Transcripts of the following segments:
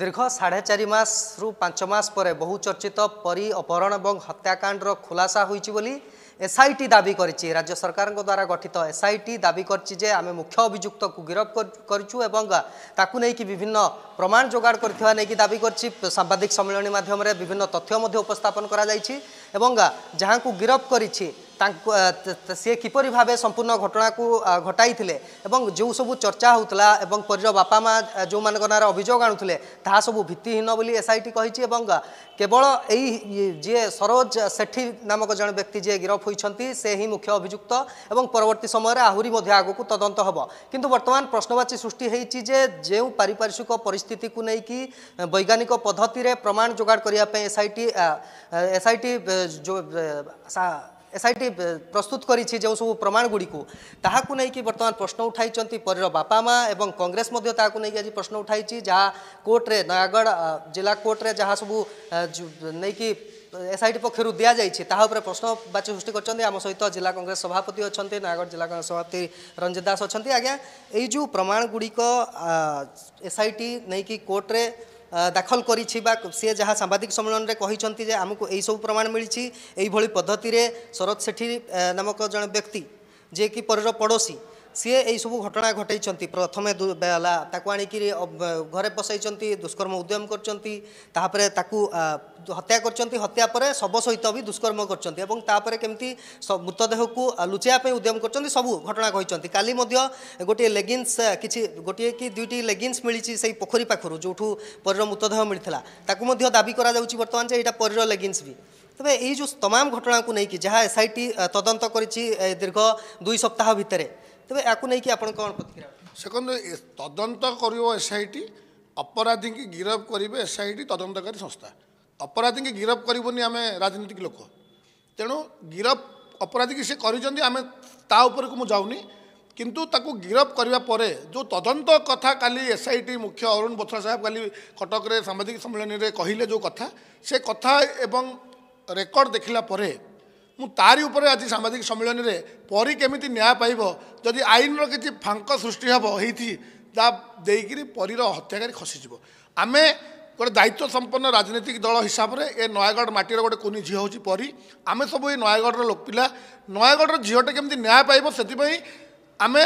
দীর্ঘ সাড়ে চারি মাস রু পাঁচ মাস পরে বহু চর্চিত পরী অপহরণ এবং হত্যাকাণ্ডর খুলাসা হয়েছে বলে এসআইটি দাবি করেছে রাজ্য সরকারଙ୍କ দ্বারা গঠিত এসআইটি দাবি করছে যে আমি মুখ্য অভিযুক্তকে গিরফ করছু এবং তাকে নেইকি বিভিন্ন প্রমাণ যোগাড় করতে নেই দাবি করছি সাংবাদিক সম্মিলনী মাধ্যমে বিভিন্ন তথ্য মধ্যে উপস্থাপন করা যাইছি এবং যাহা গিরফ করেছে সি কিপরি ভাবে সম্পূর্ণ ঘটনাকে ঘটাই এবং যে সবু চর্চা হোলা এবং পরীর বাপা মা যে নাঁরে অভিযোগ আনুলে তাহা সবু ভিত্তিহীন বলে এসআইটি কী এবং কেবল এই যে সরোজ সেঠি নামক জন ব্যক্তি যে গিরফ হয়েছেন সে হি মুখ্য অভিযুক্ত এবং পরবর্তী সময়ের আহরি আগুক তদন্ত হব কিন্তু বর্তমান প্রশ্নবাচী সৃষ্টি হয়েছি যে যে পারিপার্শ্বিক পরিস্থিতি নেই বৈজ্ঞানিক পদ্ধতি প্রমাণ যোগাড় করা এসআইটি এসআইটি এসআইটি প্রস্তুত করেছি যে সব প্রমাণ প্রমাণগুড়ি তাহলে নিয়ে বর্তমান প্রশ্ন উঠাই পরীর বাপা মা এবং কংগ্রেস মধ্যে তাহাকু নেই আজ প্রশ্ন উঠাইছি যা কোর্টরে নয়াগড় জেলা কোর্টরে যা সব নেই এসআইটি পক্ষ দিয়া যাই তাহা উপরে প্রশ্নবাচী সৃষ্টি করছেন আমার সহ জেলা কংগ্রেস সভাপতি অনেক নয়াগড় জেলা কংগ্রেস সভাপতি রঞ্জিত দাস অনেক আজ্ঞা এই যে প্রমাণ প্রমাণগুড়ি এসআইটি নেই কোর্টরে ଦାଖଲ କରିଛି ବା ସିଏ ଯାହା ସାମ୍ବାଦିକ ସମ୍ମିଳନୀରେ କହିଛନ୍ତି ଯେ ଆମକୁ ଏହିସବୁ ପ୍ରମାଣ ମିଳିଛି ଏହିଭଳି ପଦ୍ଧତିରେ ଶରତ ସେଠୀ ନାମକ ଜଣେ ବ୍ୟକ୍ତି ଯିଏକି ପରେର ପଡ଼ୋଶୀ ସିଏ ଏଇସବୁ ଘଟଣା ଘଟେଇଛନ୍ତି ପ୍ରଥମେ ହେଲା ତାକୁ ଆଣିକିରି ଘରେ ପସାଇଛନ୍ତି ଦୁଷ୍କର୍ମ ଉଦ୍ୟମ କରିଛନ୍ତି ତାପରେ ତାକୁ ହତ୍ୟା କରିଛନ୍ତି ହତ୍ୟା ପରେ ଶବ ସହିତ ବି ଦୁଷ୍କର୍ମ କରିଛନ୍ତି ଏବଂ ତାପରେ କେମିତି ମୃତଦେହକୁ ଲୁଚାଇବା ପାଇଁ ଉଦ୍ୟମ କରିଛନ୍ତି ସବୁ ଘଟଣା କହିଛନ୍ତି କାଲି ମଧ୍ୟ ଗୋଟିଏ ଲେଗିନ୍ସ କିଛି ଗୋଟିଏ କି ଦୁଇଟି ଲେଗିନ୍ସ ମିଳିଛି ସେଇ ପୋଖରୀ ପାଖରୁ ଯେଉଁଠୁ ପରୀର ମୃତଦେହ ମିଳିଥିଲା ତାକୁ ମଧ୍ୟ ଦାବି କରାଯାଉଛି ବର୍ତ୍ତମାନ ଯେ ଏଇଟା ପରୀର ଲେଗିନ୍ସ ବି ତେବେ ଏଇ ଯେଉଁ ତମାମ ଘଟଣାକୁ ନେଇକି ଯାହା ଏସ୍ଆଇଟି ତଦନ୍ତ କରିଛି ଦୀର୍ଘ ଦୁଇ ସପ୍ତାହ ଭିତରେ ତେବେ ୟାକୁ ନେଇକି ଆପଣ କ'ଣ ପ୍ରତିକ୍ରିୟା ଦେଖନ୍ତୁ ତଦନ୍ତ କରିବ ଏସ୍ଆଇଟି ଅପରାଧୀକି ଗିରଫ କରିବେ ଏସ୍ଆଇଟି ତଦନ୍ତକାରୀ ସଂସ୍ଥା ଅପରାଧୀକି ଗିରଫ କରିବୁନି ଆମେ ରାଜନୀତିକ ଲୋକ ତେଣୁ ଗିରଫ ଅପରାଧୀକି ସେ କରିଛନ୍ତି ଆମେ ତା ଉପରକୁ ମୁଁ ଯାଉନି କିନ୍ତୁ ତାକୁ ଗିରଫ କରିବା ପରେ ଯେଉଁ ତଦନ୍ତ କଥା କାଲି ଏସ୍ଆଇଟି ମୁଖ୍ୟ ଅରୁଣ ବୋଥ୍ରା ସାହେବ କାଲି କଟକରେ ସାମ୍ବାଦିକ ସମ୍ମିଳନୀରେ କହିଲେ ଯେଉଁ କଥା ସେ କଥା ଏବଂ ରେକର୍ଡ଼ ଦେଖିଲା ପରେ ମୁଁ ତାରି ଉପରେ ଆଜି ସାମ୍ବାଦିକ ସମ୍ମିଳନୀରେ ପରୀ କେମିତି ନ୍ୟାୟ ପାଇବ ଯଦି ଆଇନର କିଛି ଫାଙ୍କ ସୃଷ୍ଟି ହେବ ହେଇଛି ତା ଦେଇକିରି ପରୀର ହତ୍ୟାକାରୀ ଖସିଯିବ ଆମେ ଗୋଟେ ଦାୟିତ୍ୱ ସମ୍ପନ୍ନ ରାଜନୈତିକ ଦଳ ହିସାବରେ ଏ ନୟାଗଡ଼ ମାଟିର ଗୋଟେ କୁନି ଝିଅ ହେଉଛି ପରି ଆମେ ସବୁ ଏ ନୟାଗଡ଼ର ଲୋକ ପିଲା ନୟାଗଡ଼ର ଝିଅଟେ କେମିତି ନ୍ୟାୟ ପାଇବ ସେଥିପାଇଁ ଆମେ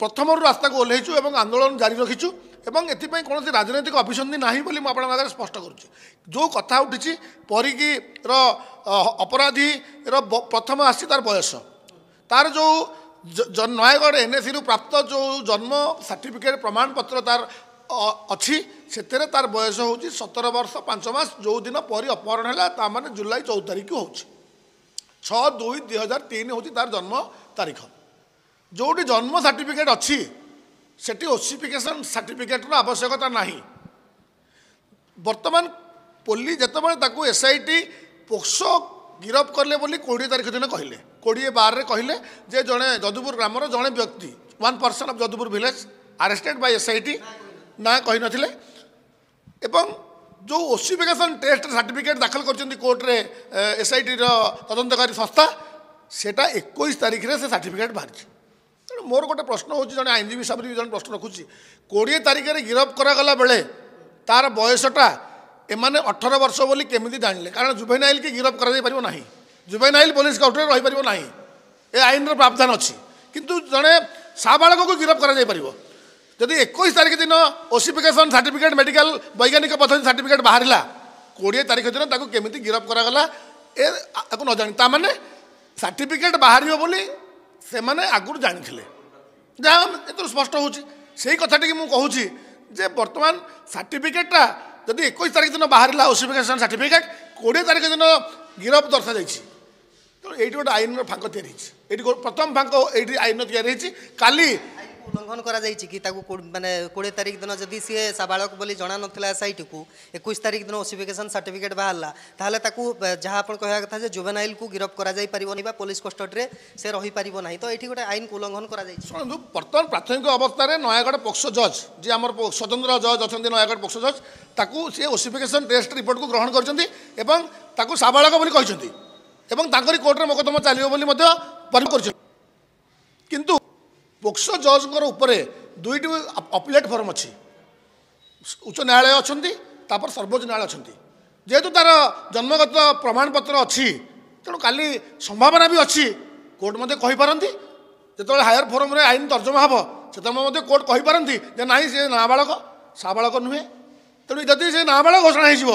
ପ୍ରଥମରୁ ରାସ୍ତାକୁ ଓହ୍ଲେଇଛୁ ଏବଂ ଆନ୍ଦୋଳନ ଜାରି ରଖିଛୁ এবং ଏଥିପାଇଁ କୌଣସି ରାଜନୈତିକ ଅଭିସନ୍ଧି ନାହିଁ ବୋଲି ମୁଁ ଆପଣଙ୍କ ଆଗରେ ସ୍ପଷ୍ଟ କରୁଛି ଯେଉଁ କଥା ଉଠିଛି ପରିକିର ଅପରାଧୀର ପ୍ରଥମ ଆସିଛି ତା'ର ବୟସ ତା'ର ଯେଉଁ ନୟାଗଡ଼ ଏନ୍ଏସିରୁ ପ୍ରାପ୍ତ ଯେଉଁ ଜନ୍ମ ସାର୍ଟିଫିକେଟ୍ ପ୍ରମାଣପତ୍ର ତା'ର ଅଛି ସେଥିରେ ତା'ର ବୟସ ହେଉଛି ସତର ବର୍ଷ ପାଞ୍ଚ ମାସ ଯେଉଁଦିନ ପରି ଅପହରଣ ହେଲା ତା ମାନେ ଜୁଲାଇ ଚଉଦ ତାରିଖକୁ ହେଉଛି ଛଅ ଦୁଇ ଦୁଇ ହଜାର ତିନି ହେଉଛି ତା'ର ଜନ୍ମ ତାରିଖ ଯେଉଁଠି ଜନ୍ମ ସାର୍ଟିଫିକେଟ୍ ଅଛି ସେଠି ଓସିଫିକେସନ୍ ସାର୍ଟିଫିକେଟ୍ର ଆବଶ୍ୟକତା ନାହିଁ ବର୍ତ୍ତମାନ ପୋଲି ଯେତେବେଳେ ତାକୁ ଏସ୍ଆଇଟି ପୋକ୍ସୋ ଗିରଫ କଲେ ବୋଲି କୋଡ଼ିଏ ତାରିଖ ଦିନ କହିଲେ କୋଡ଼ିଏ ବାରରେ କହିଲେ ଯେ ଜଣେ ଯଦୁପୁର ଗ୍ରାମର ଜଣେ ବ୍ୟକ୍ତି one person of Jadupur village arrested by SIT ନାଁ କହିନଥିଲେ ଏବଂ ଯେଉଁ ଓସିଫିକେସନ୍ ଟେଷ୍ଟ ସାର୍ଟିଫିକେଟ୍ ଦାଖଲ କରିଛନ୍ତି କୋର୍ଟରେ ଏସ୍ଆଇଟିର ତଦନ୍ତକାରୀ ସଂସ୍ଥା ସେଟା ଏକୋଇଶ ତାରିଖରେ ସେ ସାର୍ଟିଫିକେଟ୍ ବାହାରିଛି ତେଣୁ ମୋର ଗୋଟେ ପ୍ରଶ୍ନ ହେଉଛି ଜଣେ ଆଇନଜୀବୀ ହିସାବରେ ବି ଜଣେ ପ୍ରଶ୍ନ ରଖୁଛି କୋଡ଼ିଏ ତାରିଖରେ ଗିରଫ କରାଗଲା ବେଳେ ତା'ର ବୟସଟା ଏମାନେ ଅଠର ବର୍ଷ ବୋଲି କେମିତି ଜାଣିଲେ କାରଣ ଜୁଭେନାଇଲ୍ କି ଗିରଫ କରାଯାଇପାରିବ ନାହିଁ ଜୁଭେନାଇଲ୍ ପୋଲିସ କଷ୍ଟଡ଼ିରେ ରହିପାରିବ ନାହିଁ ଏ ଆଇନର ପ୍ରାବଧାନ ଅଛି କିନ୍ତୁ ଜଣେ ସାବାଳକକୁ ଗିରଫ କରାଯାଇପାରିବ ଯଦି ଏକୋଇଶ ତାରିଖ ଦିନ ଓସିଫିକେସନ୍ ସାର୍ଟିଫିକେଟ୍ ମେଡ଼ିକାଲ ବୈଜ୍ଞାନିକ ପଦ୍ଧତି ସାର୍ଟିଫିକେଟ୍ ବାହାରିଲା କୋଡ଼ିଏ ତାରିଖ ଦିନ ତାକୁ କେମିତି ଗିରଫ କରାଗଲା ଏ ଆକୁ ନ ଜାଣି ତା'ମାନେ ସାର୍ଟିଫିକେଟ୍ ବାହାରିବ ବୋଲି ସେମାନେ ଆଗରୁ ଜାଣିଥିଲେ ଯାହା ଏଥିରୁ ସ୍ପଷ୍ଟ ହେଉଛି ସେଇ କଥାଟିକି ମୁଁ କହୁଛି ଯେ ବର୍ତ୍ତମାନ ସାର୍ଟିଫିକେଟ୍ଟା ଯଦି ଏକୋଇଶ ତାରିଖ ଦିନ ବାହାରିଲା ଓସିଫିକେସନ୍ ସାର୍ଟିଫିକେଟ୍ କୋଡ଼ିଏ ତାରିଖ ଦିନ ଗିରଫ ଦର୍ଶାଯାଇଛି ତେଣୁ ଏଇଠି ଗୋଟେ ଆଇନର ଫାଙ୍କ ତିଆରି ହେଇଛି ଏଇଠି ପ୍ରଥମ ଫାଙ୍କ ଏଇଠି ଆଇନର ତିଆରି ହେଇଛି କାଲି ଉଲ୍ଲଙ୍ଘନ କରାଯାଇଛି କି ତାକୁ ମାନେ କୋଡ଼ିଏ ତାରିଖ ଦିନ ଯଦି ସିଏ ସାବାଳକ ବୋଲି ଜଣାନଥିଲା ଏସ୍ଆଇଟିକୁ ଏକୋଇଶ ତାରିଖ ଦିନ ଓସିଫିକେସନ୍ ସାର୍ଟିଫିକେଟ୍ ବାହାରିଲା ତାହେଲେ ତାକୁ ଯାହା ଆପଣ କହିବା କଥା ଯେ ଜୁବେନାଇଲ୍କୁ ଗିରଫ କରାଯାଇପାରିବନି ବା ପୋଲିସ କଷ୍ଟଡ଼ିରେ ସେ ରହିପାରିବ ନାହିଁ ତ ଏଠି ଗୋଟେ ଆଇନକୁ ଉଲ୍ଲଙ୍ଘନ କରାଯାଇଛି ଶୁଣନ୍ତୁ ବର୍ତ୍ତମାନ ପ୍ରାଥମିକ ଅବସ୍ଥାରେ ନୟାଗଡ଼ ପୋକ୍ସୋ ଜଜ୍ ଯିଏ ଆମର ସ୍ୱତନ୍ତ୍ର ଜଜ୍ ଅଛନ୍ତି ନୟାଗଡ଼ ପୋକ୍ସୋ ଜଜ୍ ତାକୁ ସିଏ ଓସିଫିକେସନ୍ ଟେଷ୍ଟ ରିପୋର୍ଟକୁ ଗ୍ରହଣ କରିଛନ୍ତି ଏବଂ ତାକୁ ସାବାଳକ ବୋଲି କହିଛନ୍ତି ଏବଂ ତାଙ୍କରି କୋର୍ଟରେ ମକଦ୍ଦମା ଚାଲିବ ବୋଲି ମଧ୍ୟ ପରିମ କରିଛନ୍ତି କିନ୍ତୁ ପୋକ୍ସୋ ଜଜ୍ଙ୍କର ଉପରେ ଦୁଇଟି ଅପିଲେଟ୍ ଫର୍ମ ଅଛି ଉଚ୍ଚ ନ୍ୟାୟାଳୟ ଅଛନ୍ତି ତାପରେ ସର୍ବୋଚ୍ଚ ନ୍ୟାୟାଳୟ ଅଛନ୍ତି ଯେହେତୁ ତା'ର ଜନ୍ମଗତ ପ୍ରମାଣପତ୍ର ଅଛି ତେଣୁ କାଲି ସମ୍ଭାବନା ବି ଅଛି କୋର୍ଟ ମଧ୍ୟ କହିପାରନ୍ତି ଯେତେବେଳେ ହାୟର ଫୋରମ୍ରେ ଆଇନ ତର୍ଜମା ହେବ ସେତେବେଳେ ମଧ୍ୟ କୋର୍ଟ କହିପାରନ୍ତି ଯେ ନାହିଁ ସେ ନାବାଳକ ସାବାଳକ ନୁହେଁ ତେଣୁ ଯଦି ସେ ନାବାଳକ ଘୋଷଣା ହୋଇଯିବ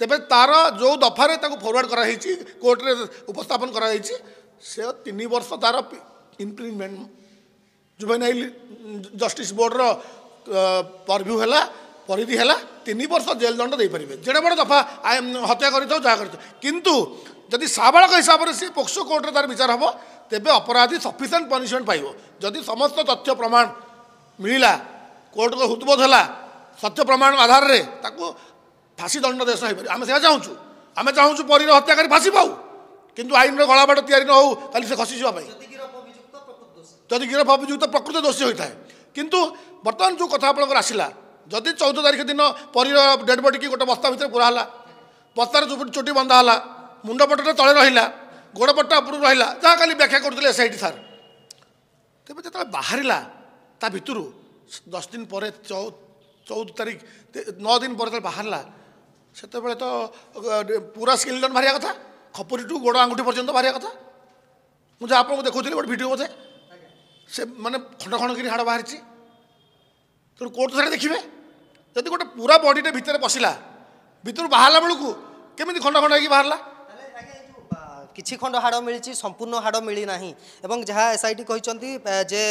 ତେବେ ତା'ର ଯେଉଁ ଦଫାରେ ତାକୁ ଫରୱାର୍ଡ଼ କରାଯାଇଛି କୋର୍ଟରେ ଉପସ୍ଥାପନ କରାଯାଇଛି ସେ ତିନି ବର୍ଷ ତା'ର ଇମ୍ପ୍ଲିମେଣ୍ଟ ଜୁଭେନାଇଲ୍ ଜଷ୍ଟିସ୍ ବୋର୍ଡ଼ର ପରଭ୍ୟୁ ହେଲା ପରିଧି ହେଲା ତିନି ବର୍ଷ ଜେଲ୍ ଦଣ୍ଡ ଦେଇପାରିବେ ଯେଡ଼େ ବଡ଼ ଦଫା ହତ୍ୟା କରିଥାଉ ଯାହା କରିଥାଉ କିନ୍ତୁ ଯଦି ସାବାଳକ ହିସାବରେ ସିଏ ପୋକ୍ସୋ କୋର୍ଟରେ ତା'ର ବିଚାର ହେବ ତେବେ ଅପରାଧୀ ସଫିସିଏଣ୍ଟ ପନିସମେଣ୍ଟ ପାଇବ ଯଦି ସମସ୍ତ ତଥ୍ୟ ପ୍ରମାଣ ମିଳିଲା କୋର୍ଟଙ୍କ ହୃଦବୋଧ ହେଲା ସତ୍ୟ ପ୍ରମାଣ ଆଧାରରେ ତାକୁ ଫାଶୀ ଦଣ୍ଡାଦେଶ ହୋଇପାରିବ ଆମେ ସେୟା ଚାହୁଁଛୁ ଆମେ ଚାହୁଁଛୁ ପରୀର ହତ୍ୟାକାରୀ ଫାଶୀ ପାଉ କିନ୍ତୁ ଆଇନର ଗଳାବାଟ ତିଆରି ନ ହେଉ ଖାଲି ସେ ଖସିଯିବା ପାଇଁ ଯଦି ଗିରଫ ଅଭିଯୁକ୍ତ ପ୍ରକୃତ ଦୋଷୀ ହୋଇଥାଏ କିନ୍ତୁ ବର୍ତ୍ତମାନ ଯେଉଁ କଥା ଆପଣଙ୍କର ଆସିଲା ଯଦି ଚଉଦ ତାରିଖ ଦିନ ପରୀର ଡେଡ଼୍ ବଡ଼ିକି ଗୋଟେ ବସ୍ତା ଭିତରେ ପୁରା ହେଲା ବସ୍ତାରେ ଚୁଟି ବନ୍ଧା ହେଲା ମୁଣ୍ଡପଟଟା ତଳେ ରହିଲା ଗୋଡ଼ପଟଟା ଉପରକୁ ରହିଲା ଯାହା କାଲି ବ୍ୟାଖ୍ୟା କରୁଥିଲେ ଏସ୍ଆଇଟି ସାର୍ ତେବେ ଯେତେବେଳେ ବାହାରିଲା ତା ଭିତରୁ ଦଶ ଦିନ ପରେ ଚଉଦ ତାରିଖ ନଅ ଦିନ ପରେ ଯେତେବେଳେ ବାହାରିଲା ସେତେବେଳେ ତ ପୁରା ସ୍କିଲ୍ ଡନ୍ ବାହାରିବା କଥା ଖପୁରୀଠୁ ଗୋଡ଼ ଆଙ୍ଗୁଠି ପର୍ଯ୍ୟନ୍ତ ବାହାରିବା କଥା ମୁଁ ଯାହା ଆପଣଙ୍କୁ ଦେଖୁଥିଲି ଗୋଟେ ଭିଡ଼ିଓ ବୋଧେ ସେ ମାନେ ଖଣ୍ଡ ଖଣ୍ଡ କରି ହାଡ଼ ବାହାରିଛି ତେଣୁ କୋର୍ଟ ସେଟା ଦେଖିବେ ଯଦି ଗୋଟେ ପୁରା ବଡ଼ିଟେ ଭିତରେ ପଶିଲା ଭିତରୁ ବାହାରିଲା ବେଳକୁ କେମିତି ଖଣ୍ଡ ଖଣ୍ଡ ହେଇକି ବାହାରିଲା କିଛି ଖଣ୍ଡ ହାଡ଼ ମିଳିଛି ସମ୍ପୂର୍ଣ୍ଣ ହାଡ଼ ମିଳିନାହିଁ ଏବଂ ଯାହା ଏସ୍ଆଇଟି କହିଛନ୍ତି ଯେ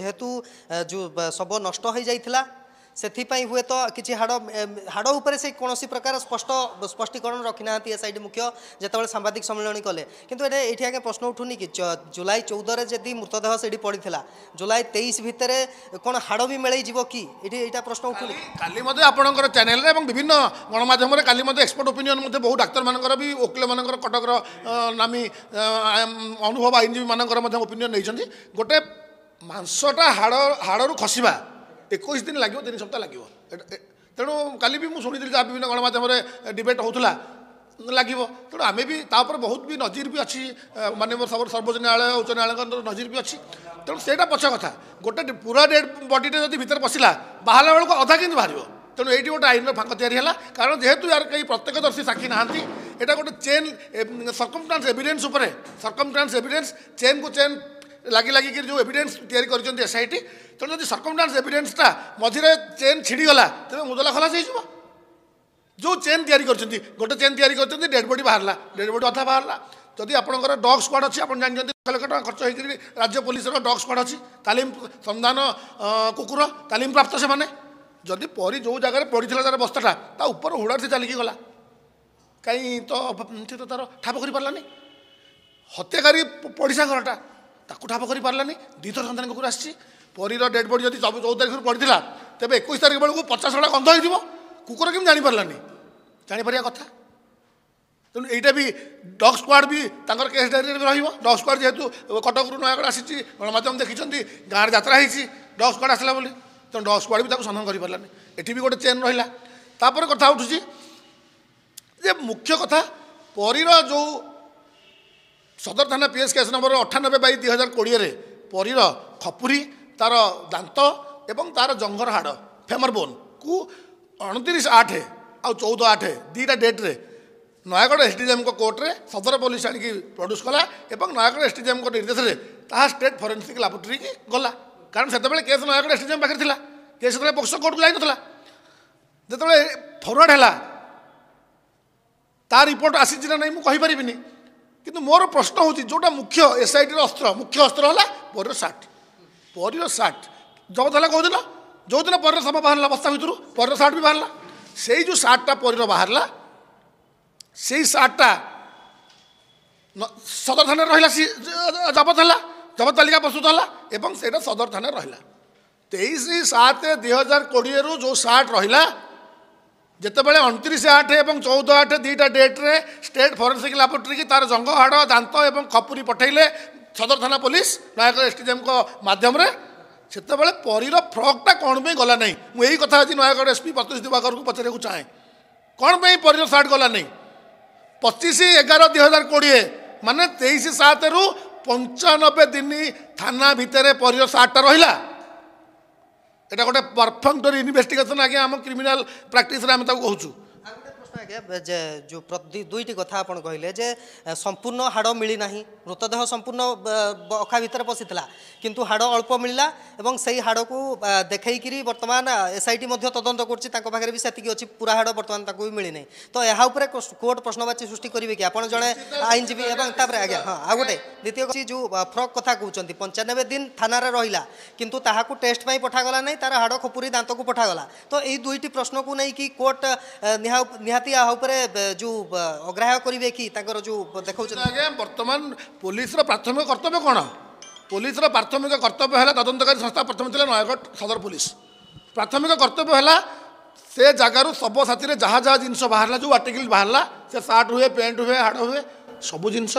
ଯେହେତୁ ଯେଉଁ ଶବ ନଷ୍ଟ ହୋଇଯାଇଥିଲା ସେଥିପାଇଁ ହୁଏତ କିଛି ହାଡ଼ ହାଡ଼ ଉପରେ ସେ କୌଣସି ପ୍ରକାର ସ୍ପଷ୍ଟ ସ୍ପଷ୍ଟୀକରଣ ରଖିନାହାନ୍ତି ଏସ୍ ଆଇ ଟି ମୁଖ୍ୟ ଯେତେବେଳେ ସାମ୍ବାଦିକ ସମ୍ମିଳନୀ କଲେ କିନ୍ତୁ ଏଇଟା ଏଇଠି ଆଜ୍ଞା ପ୍ରଶ୍ନ ଉଠୁନି କି ଜୁଲାଇ ଚଉଦରେ ଯଦି ମୃତଦେହ ସେଇଠି ପଡ଼ିଥିଲା ଜୁଲାଇ ତେଇଶ ଭିତରେ କ'ଣ ହାଡ଼ ବି ମିଳେଇଯିବ କି ଏଠି ଏଇଟା ପ୍ରଶ୍ନ ଉଠୁନି କାଲି ମଧ୍ୟ ଆପଣଙ୍କର ଚ୍ୟାନେଲରେ ଏବଂ ବିଭିନ୍ନ ଗଣମାଧ୍ୟମରେ କାଲି ମଧ୍ୟ ଏକ୍ସପର୍ଟ ଓପିନିଅନ୍ ମଧ୍ୟ ବହୁ ଡାକ୍ତରମାନଙ୍କର ବି ଓକିଲମାନଙ୍କର କଟକର ନାମୀ ଅନୁଭବ ଆଇନଜୀବୀମାନଙ୍କର ମଧ୍ୟ ଓପିନିଅନ୍ ନେଇଛନ୍ତି ଗୋଟେ ମାଂସଟା ହାଡ଼ ହାଡ଼ରୁ ଖସିବା एक दिन लगे तीन सप्ताह लगे तेणु का भी मुझे शुणी जहाँ विभिन्न गणमाध्यम डिबेट हो लगे तेणु आम भी तापर बहुत भी नजर भी अच्छी मानव न्यायालय उच्च न्यायालय तो नजर भी अच्छी तेनाली से कथ गोटे पूरा डेड बडीटे जब भितर पशिला बाहर बेलू अधा कि बाहर तेणु ये गोटे आईन रंग या कारण जेहतु यार कहीं प्रत्यक्षदर्शी साक्षी नाटा गोटे चेन सरकम ट्रांस एविडेन्स सरकम एविडेन्स चेन को चेन লাগি লাগি কি যে এভিডেন্স তৈরি করছেন এসআইটি তেমন যদি সরকমডান্স এভিডেন্সটা মধ্যে চেন ছিড়িগলা তবে মুদলা খলাস হয়ে যাব যে চেন তৈরি করছেন গোটে চেন তৈরি করছেন ডেড বডি বাহারা ডেড বডি অধা বাহারা যদি আপনার ডগ স্কোয়াড অনেক আপনার জানি লক্ষ লক্ষ টাকা খরচ হয়ে রাজ্য পুলিশের ডগ স্কোয়াড অনেক তালিম সন্ধান কুকুর তালিম প্রাপ্ত সে যদি পরি যে জায়গায় পড়ি তার বস্তাটা তা উপর হুড়ার সে চালিকি গলা কাই তো তার ঠাপ করে পারলানি হত্যাকারী পড়িশা ঘরটা ତାକୁ ଠାପ କରିପାରିଲାନି ଦୁଇଥର ସନ୍ତାନ ପାଖରୁ ଆସିଛି ପରୀର ଡେଡ୍ ବଡି ଯଦି ଚଉଦ ତାରିଖରୁ ପଡ଼ିଥିଲା ତେବେ ଏକୋଇଶ ତାରିଖ ବେଳକୁ ପଚାଶ ହଡ଼ା ଗନ୍ଧ ହେଇଯିବ କୁକୁର କେମିତି ଜାଣିପାରିଲାନି ଜାଣିପାରିବା କଥା ତେଣୁ ଏଇଟା ବି ଡଗ୍ ସ୍କ୍ୱାଡ଼ ବି ତାଙ୍କର କେସ୍ ଡାଏରୀରେ ରହିବ ଡଗ୍ ସ୍କ୍ୱାଡ଼ ଯେହେତୁ କଟକରୁ ନୟାଗଡ଼ ଆସିଛି ଗଣମାଧ୍ୟମ ଦେଖିଛନ୍ତି ଗାଁରେ ଯାତ୍ରା ହେଇଛି ଡଗ୍ ସ୍କ୍ୱାଡ଼ ଆସିଲା ବୋଲି ତେଣୁ ଡଗ୍ ସ୍କ୍ୱାଡ଼ ବି ତାକୁ ସନ୍ଧାନ କରିପାରିଲାନି ଏଠି ବି ଗୋଟେ ଚେନ୍ ରହିଲା ତାପରେ କଥା ଉଠୁଛି ଯେ ମୁଖ୍ୟ କଥା ପରୀର ଯେଉଁ ସଦର ଥାନା ପି ଏସ୍ କେସ୍ ନମ୍ବର ଅଠାନବେ ବାଇ ଦୁଇ ହଜାର କୋଡ଼ିଏରେ ପରୀର ଖପୁରୀ ତା'ର ଦାନ୍ତ ଏବଂ ତା'ର ଜଙ୍ଘର ହାଡ଼ ଫେମର ବୋନ୍କୁ ଅଣତିରିଶ ଆଠ ଆଉ ଚଉଦ ଆଠ ଦୁଇଟା ଡେଟ୍ରେ ନୟାଗଡ଼ ଏସ୍ ଡିଜିଏମ୍ଙ୍କ କୋର୍ଟରେ ସଦର ପୋଲିସ ଆଣିକି ପ୍ରଡ୍ୟୁସ୍ କଲା ଏବଂ ନୟାଗଡ଼ ଏସ୍ ଡିଜିଏମ୍ଙ୍କ ନିର୍ଦ୍ଦେଶରେ ତାହା ଷ୍ଟେଟ୍ ଫରେନ୍ସିକ୍ ଲାବୋରେଟୋରୀକି ଗଲା କାରଣ ସେତେବେଳେ କେସ୍ ନୟାଗଡ଼ ଏସ୍ ଡିଜିଏମ୍ ପାଖରେ ଥିଲା କେସ୍ ସେତେବେଳେ ବକ୍ସ କୋର୍ଟକୁ ଯାଇନଥିଲା ଯେତେବେଳେ ଫରୱାର୍ଡ଼ ହେଲା ତା ରିପୋର୍ଟ ଆସିଛି ନା ନାହିଁ ମୁଁ କହିପାରିବିନି କିନ୍ତୁ ମୋର ପ୍ରଶ୍ନ ହେଉଛି ଯେଉଁଟା ମୁଖ୍ୟ ଏସ୍ଆଇଟିର ଅସ୍ତ୍ର ମୁଖ୍ୟ ଅସ୍ତ୍ର ହେଲା ପରିର ସାର୍ଟ ପରିର ସାର୍ଟ ଜବତ ହେଲା କେଉଁଦିନ ଯେଉଁଦିନ ପରିର ସମ ବାହାରିଲା ବସ୍ତା ଭିତରୁ ପରିର ସାର୍ଟ ବି ବାହାରିଲା ସେଇ ଯେଉଁ ସାର୍ଟଟା ପରିର ବାହାରିଲା ସେଇ ସାର୍ଟଟା ସଦର ଥାନାରେ ରହିଲା ଜବତ ହେଲା ଜବତ ତାଲିକା ପ୍ରସ୍ତୁତ ହେଲା ଏବଂ ସେଇଟା ସଦର ଥାନାରେ ରହିଲା ତେଇଶ ସାତ ଦୁଇ ହଜାର କୋଡ଼ିଏରୁ ଯେଉଁ ସାର୍ଟ ରହିଲା ଯେତେବେଳେ ଅଣତିରିଶ ଆଠ ଏବଂ ଚଉଦ ଆଠ ଦୁଇଟା ଡେଟ୍ରେ ଷ୍ଟେଟ୍ ଫରେନ୍ସିକ୍ ଲାବୋରେଟୋରୀକି ତା'ର ଜଙ୍ଗ ହାଡ଼ ଦାନ୍ତ ଏବଂ ଖପୁରୀ ପଠାଇଲେ ସଦର ଥାନା ପୋଲିସ ନୟାଗଡ଼ ଏସ୍ଡିଏମ୍ଙ୍କ ମାଧ୍ୟମରେ ସେତେବେଳେ ପରୀର ଫ୍ରକ୍ଟା କ'ଣ ପାଇଁ ଗଲା ନାହିଁ ମୁଁ ଏଇ କଥା ଆଜି ନୟାଗଡ଼ ଏସ୍ପି ପତିଶ ଦିବାକରକୁ ପଚାରିବାକୁ ଚାହେଁ କ'ଣ ପାଇଁ ପରୀର ସାର୍ଟ ଗଲା ନାହିଁ ପଚିଶ ଏଗାର ଦୁଇ ହଜାର କୋଡ଼ିଏ ମାନେ ତେଇଶ ସାତରୁ ପଞ୍ଚାନବେ ଦିନ ଥାନା ଭିତରେ ପରୀର ସାର୍ଟଟା ରହିଲା এটা ଗୋଟେ ପରଫେକ୍ଟ ଇନଭେଷ୍ଟିଗେସନ୍ ଆଜ୍ଞା ଆମ କ୍ରିମିନାଲ୍ ପ୍ରାକ୍ଟିସ୍ରେ ଆମେ ତାକୁ କହୁଛୁ ଯେ ଯେଉଁ ପ୍ରତି ଦୁଇଟି କଥା ଆପଣ କହିଲେ ଯେ ସମ୍ପୂର୍ଣ୍ଣ ହାଡ଼ ମିଳିନାହିଁ ମୃତଦେହ ସମ୍ପୂର୍ଣ୍ଣ ଅଖା ଭିତରେ ପଶିଥିଲା କିନ୍ତୁ ହାଡ଼ ଅଳ୍ପ ମିଳିଲା ଏବଂ ସେଇ ହାଡ଼କୁ ଦେଖେଇକିରି ବର୍ତ୍ତମାନ ଏସ୍ଆଇଟି ମଧ୍ୟ ତଦନ୍ତ କରୁଛି ତାଙ୍କ ପାଖରେ ବି ସେତିକି ଅଛି ପୁରା ହାଡ଼ ବର୍ତ୍ତମାନ ତାକୁ ବି ମିଳିନାହିଁ ତ ଏହା ଉପରେ କୋର୍ଟ ପ୍ରଶ୍ନବାଚୀ ସୃଷ୍ଟି କରିବେ କି ଆପଣ ଜଣେ ଆଇନଜୀବୀ ଏବଂ ତାପରେ ଆଜ୍ଞା ହଁ ଆଉ ଗୋଟେ ଦ୍ୱିତୀୟ ଅଛି ଯେଉଁ ଫ୍ରକ୍ କଥା କହୁଛନ୍ତି ପଞ୍ଚାନବେ ଦିନ ଥାନାରେ ରହିଲା କିନ୍ତୁ ତାହାକୁ ଟେଷ୍ଟ ପାଇଁ ପଠାଗଲା ନାହିଁ ତାର ହାଡ଼ ଖପୁରୀ ଦାନ୍ତକୁ ପଠାଗଲା ତ ଏଇ ଦୁଇଟି ପ୍ରଶ୍ନକୁ ନେଇକି କୋର୍ଟ ନିହାତି ଏହା ଉପରେ ଯେଉଁ ଅଗ୍ରାହ୍ୟ କରିବେ କି ତାଙ୍କର ଯେଉଁ ଦେଖାଉଛନ୍ତି ଆଜ୍ଞା ବର୍ତ୍ତମାନ ପୋଲିସର ପ୍ରାଥମିକ କର୍ତ୍ତବ୍ୟ କ'ଣ ପୋଲିସର ପ୍ରାଥମିକ କର୍ତ୍ତବ୍ୟ ହେଲା ତଦନ୍ତକାରୀ ସଂସ୍ଥା ପ୍ରଥମେ ଥିଲା ନୟାଗଡ଼ ସଦର ପୋଲିସ ପ୍ରାଥମିକ କର୍ତ୍ତବ୍ୟ ହେଲା ସେ ଜାଗାରୁ ସବୁ ସାଥିରେ ଯାହା ଯାହା ଜିନିଷ ବାହାରିଲା ଯେଉଁ ଆର୍ଟିକିଲ୍ ବାହାରିଲା ସେ ସାର୍ଟ ହୁଏ ପ୍ୟାଣ୍ଟ ହୁଏ ହାଡ଼ ହୁଏ ସବୁ ଜିନିଷ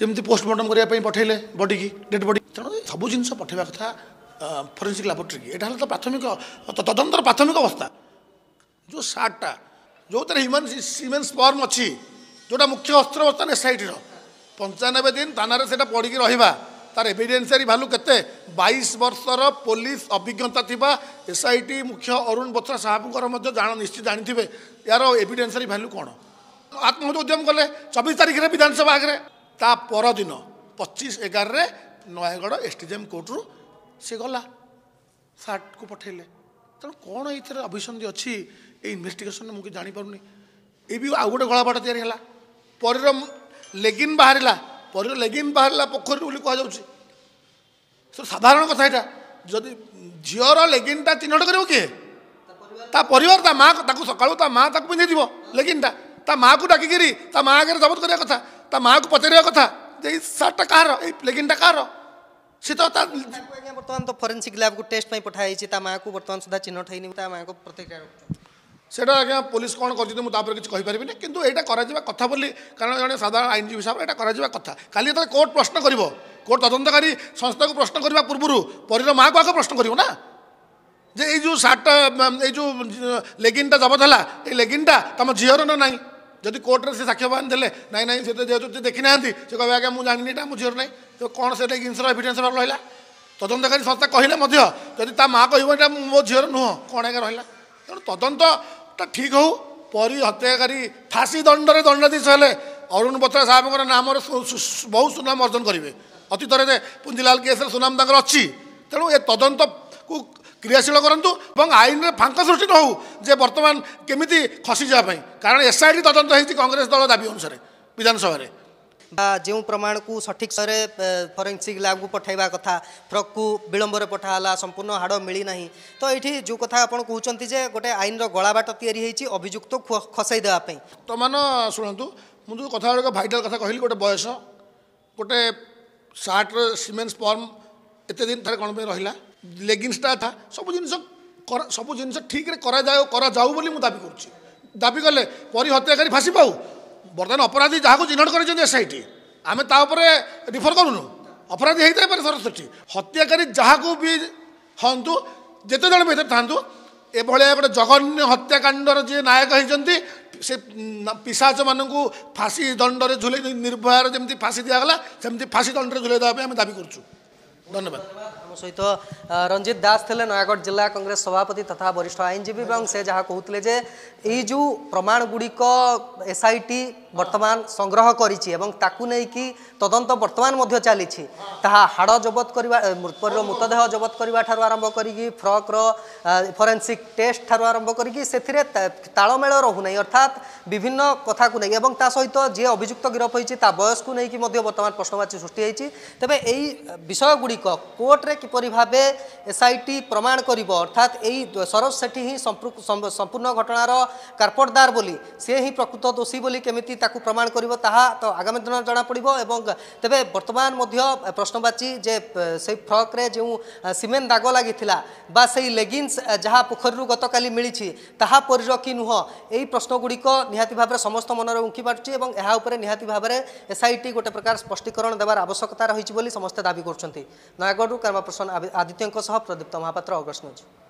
ଯେମିତି ପୋଷ୍ଟମର୍ଟମ୍ କରିବା ପାଇଁ ପଠାଇଲେ ବଡ଼ିକି ଡେଡ଼୍ ବଡ଼ି ତେଣୁ ସବୁ ଜିନିଷ ପଠାଇବା କଥା ଫରେନ୍ସିକ୍ ଲାବୋରେଟୋରୀକି ଏଇଟା ହେଲା ତ ପ୍ରାଥମିକ ତଦନ୍ତର ପ୍ରାଥମିକ ଅବସ୍ଥା ଯେଉଁ ସାର୍ଟଟା ଯେଉଁଥିରେ ହ୍ୟୁମାନ୍ ହ୍ୟୁମାନ୍ ସ୍ପର୍ମ ଅଛି ଯେଉଁଟା ମୁଖ୍ୟ ଅସ୍ତ୍ର ବର୍ତ୍ତମାନ ଏସ୍ଆଇଟିର ପଞ୍ଚାନବେ ଦିନ ଥାନାରେ ସେଇଟା ପଡ଼ିକି ରହିବା ତାର ଏଭିଡେନ୍ସିଆରୀ ଭାଲ୍ୟୁ କେତେ ବାଇଶ ବର୍ଷର ପୋଲିସ ଅଭିଜ୍ଞତା ଥିବା ଏସ୍ଆଇଟି ମୁଖ୍ୟ ଅରୁଣ ବୋଥ୍ରା ସାହବଙ୍କର ମଧ୍ୟ ଜାଣ ନିଶ୍ଚିତ ଜାଣିଥିବେ ଏହାର ଏଭିଡେନ୍ସିଆରୀ ଭାଲ୍ୟୁ କ'ଣ ଆତ୍ମହତ୍ୟା ଉଦ୍ୟମ କଲେ ଚବିଶ ତାରିଖରେ ବିଧାନସଭା ଆଗରେ ତା ପରଦିନ ପଚିଶ ଏଗାରରେ ନୟାଗଡ଼ ଏସ୍ଡିଜେଏମ୍ କୋର୍ଟରୁ ସେ ଗଲା ସାର୍ଟକୁ ପଠାଇଲେ ତେଣୁ କ'ଣ ଏଇଥିରେ ଅଭିସନ୍ଧି ଅଛି ଏ ଇନଭେଷ୍ଟିଗେସନ୍ ମୁଁ କିଛି ଜାଣିପାରୁନି ଏ ବି ଆଉ ଗୋଟେ ଗଳାବାଟ ତିଆରି ହେଲା ପରୀର ଲେଗିନ୍ ବାହାରିଲା ପରୀର ଲେଗିନ୍ ବାହାରିଲା ପୋଖରୀରୁ ବୋଲି କୁହାଯାଉଛି ସାଧାରଣ କଥା ଏଇଟା ଯଦି ଝିଅର ଲେଗିନ୍ଟା ଚିହ୍ନଟ କରିବ କିଏ ତା ପରିବାର ତା ମା ତାକୁ ସକାଳୁ ତା ମା ତାକୁ ପିନ୍ଧେଇଥିବ ଲେଗିନ୍ଟା ତା ମାଆକୁ ଡାକିକିରି ତା ମା ଆଗରେ ଜବତ କରିବା କଥା ତା ମାଆକୁ ପଚାରିବା କଥା ଯେ ଏଇ ସାର୍ଟଟା କାହାର ଏଇ ଲେଗିନ୍ଟା କାହାର ସେ ତ ତା ବର୍ତ୍ତମାନ ତ ଫରେନ୍ସିକ୍ ଲ୍ୟାବ୍କୁ ଟେଷ୍ଟ ପାଇଁ ପଠାହେଇଛି ତା ମାଆକୁ ବର୍ତ୍ତମାନ ସୁଦ୍ଧା ଚିହ୍ନଟ ହେଇନି ତା ମାଆକୁ ପ୍ରତିକ୍ରିୟା সেটা আজ্ঞা পুলিশ কোণ করছি মু তাপরে কিছু কইপারিবিনি কিন্তু এটা করা যা কথা বলি কারণ জন সাধারণ আইনজীবী হিসাবে এটা করা যা কথা কালি যেত কোর্ট প্রশ্ন করব কোর্ট তদন্তকারী সংস্থাকে প্রশ্ন করা পূর্বর পরীর মাকে আগে প্রশ্ন করব না যে এই যে সার্টটা এই যে লেগিনটা জবত হল এই লেগিনটা তোমার ঝিওর না নাই যদি কোর্টরে সে সাক্ষ্যবান দেলে নাই নাই সে তো যেহেতু দেখি না সে কে আজ্ঞা মু জানি এটা মু ঝিওর নাই তো কোণ সেটা জিনিসর এভিডেন্স রহলা তদন্তকারী সংস্থা কহিলে যদি তা মা কহব এটা মো ঝিওর নুহ কোণ আজ্ঞা রহলা ତେଣୁ ତଦନ୍ତଟା ଠିକ୍ ହଉ ପରି ହତ୍ୟାକାରୀ ଫାଶୀ ଦଣ୍ଡରେ ଦଣ୍ଡାଧୀଶ ହେଲେ ଅରୁଣ ବତ୍ରା ସାହେବଙ୍କର ନାମରେ ବହୁତ ସୁନାମ ଅର୍ଜନ କରିବେ ଅତୀତରେ ଯେ ପୁଞ୍ଜିଲାଲ କେସ୍ରେ ସୁନାମ ତାଙ୍କର ଅଛି ତେଣୁ ଏ ତଦନ୍ତକୁ କ୍ରିୟାଶୀଳ କରନ୍ତୁ ଏବଂ ଆଇନରେ ଫାଙ୍କ ସୃଷ୍ଟି ନ ହେଉ ଯେ ବର୍ତ୍ତମାନ କେମିତି ଖସିଯିବା ପାଇଁ କାରଣ ଏସ୍ଆଇଡ଼ି ତଦନ୍ତ ହେଇଛି କଂଗ୍ରେସ ଦଳ ଦାବି ଅନୁସାରେ ବିଧାନସଭାରେ बा प्रमाण प्रमाणको सठिक समय फरेनसिक ल्याबु पठाइवा कथा फ्रकु विलम्बर पठाहला सम्पूर्ण हाड तो ति जो कथा आउनु कि गएर आइन र गला बाट तिरिहित अभियुक्त खसैदेवाई त मन शुणु म कथा भाइल कथा कि गोटे बयस गटे सारट र सिमेन्ट फर्म एउटा कम रहिला लेगिङ्सटा यथा सबै जिस जिनिस ठिक्रेऊि दाबी गरु दाबी कले परी हत्या फाँसी पाऊ ବର୍ତ୍ତମାନ ଅପରାଧୀ ଯାହାକୁ ଚିହ୍ନଟ କରିଛନ୍ତି ଏସ୍ଆଇଟି ଆମେ ତା ଉପରେ ରିଫର କରୁନୁ ଅପରାଧୀ ହେଇଥାଇପାରେ ସରସ୍ୱତୀ ହତ୍ୟାକାରୀ ଯାହାକୁ ବି ହୁଅନ୍ତୁ ଯେତେ ଜଣ ଭିତରେ ଥାଆନ୍ତୁ ଏଭଳିଆ ଗୋଟେ ଜଘନ୍ୟ ହତ୍ୟାକାଣ୍ଡର ଯିଏ ନାୟକ ହେଇଛନ୍ତି ସେ ପିଶାଚମାନଙ୍କୁ ଫାଶୀ ଦଣ୍ଡରେ ଝୁଲେଇ ନିର୍ଭୟାର ଯେମିତି ଫାଶୀ ଦିଆଗଲା ସେମିତି ଫାଶୀ ଦଣ୍ଡରେ ଝୁଲେଇ ଦେବା ପାଇଁ ଆମେ ଦାବି କରୁଛୁ ଧନ୍ୟବାଦ সহিত রঞ্জিত দাস লে নয়াগড় জেলা কংগ্রেস সভাপতি তথা বরিষ্ঠ আইনজীবী এবং সে যা কুলে যে এই যে প্রমাণগুড়ি এসআইটি বর্তমান সংগ্রহ করেছি এবং তাকে নেই তদন্ত বর্তমান চালছি তাহা হাড় জবত করা মৃতপরীর মৃতদেহ জবত করা ঠার আরম্ভ করি ফ্রক্র ফরেনসিক টেস্ট ঠার আরম্ভ করি সেথিরে তাড়মেল রহুনা অর্থাৎ বিভিন্ন কথা নেই এবং তা সহিত যে অভিযুক্ত গিরফ হয়েছে তা বয়সক নেই বর্তমান প্রশ্নবাচী সৃষ্টি হয়েছে তবে এই বিষয়গুড়ি কোর্টরে କିପରି ଭାବେ ଏସ୍ ଆଇ ଟି ପ୍ରମାଣ କରିବ ଅର୍ଥାତ୍ ଏଇ ସରୋଜ ସେଠି ହିଁ ସମ୍ପୂର୍ଣ୍ଣ ଘଟଣାର କାର୍ପଟଦାର ବୋଲି ସେ ହିଁ ପ୍ରକୃତ ଦୋଷୀ ବୋଲି କେମିତି ତାକୁ ପ୍ରମାଣ କରିବ ତାହା ତ ଆଗାମୀ ଦିନ ଜଣାପଡ଼ିବ ଏବଂ ତେବେ ବର୍ତ୍ତମାନ ମଧ୍ୟ ପ୍ରଶ୍ନବାଚୀ ଯେ ସେଇ ଫ୍ରକ୍ରେ ଯେଉଁ ସିମେଣ୍ଟ ଦାଗ ଲାଗିଥିଲା ବା ସେଇ ଲେଗିନ୍ସ ଯାହା ପୋଖରୀରୁ ଗତକାଲି ମିଳିଛି ତାହା ପରିର କି ନୁହଁ ଏହି ପ୍ରଶ୍ନଗୁଡ଼ିକ ନିହାତି ଭାବରେ ସମସ୍ତ ମନରେ ଉଙ୍କି ପାରୁଛି ଏବଂ ଏହା ଉପରେ ନିହାତି ଭାବରେ ଏସ୍ଆଇଟି ଗୋଟେ ପ୍ରକାର ସ୍ପଷ୍ଟୀକରଣ ଦେବାର ଆବଶ୍ୟକତା ରହିଛି ବୋଲି ସମସ୍ତେ ଦାବି କରୁଛନ୍ତି ନୟାଗଡ଼ରୁ କର୍ମା ଆଦିତ୍ୟଙ୍କ ସହ ପ୍ରଦୀପ୍ତ ମହାପାତ୍ର ଅଗଷ୍ଟ ନ୍ୟୁଜ୍